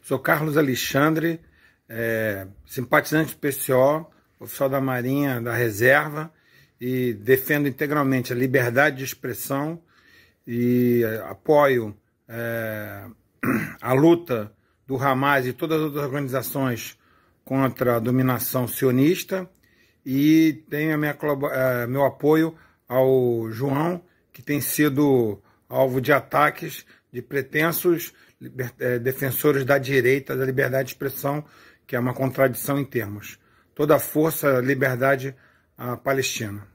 Sou Carlos Alexandre, é, simpatizante do PCO, oficial da Marinha da Reserva e defendo integralmente a liberdade de expressão e é, apoio é, a luta do Hamas e todas as outras organizações contra a dominação sionista e tenho minha, é, meu apoio ao João, que tem sido alvo de ataques de pretensos liber, eh, defensores da direita, da liberdade de expressão, que é uma contradição em termos. Toda a força, liberdade à Palestina.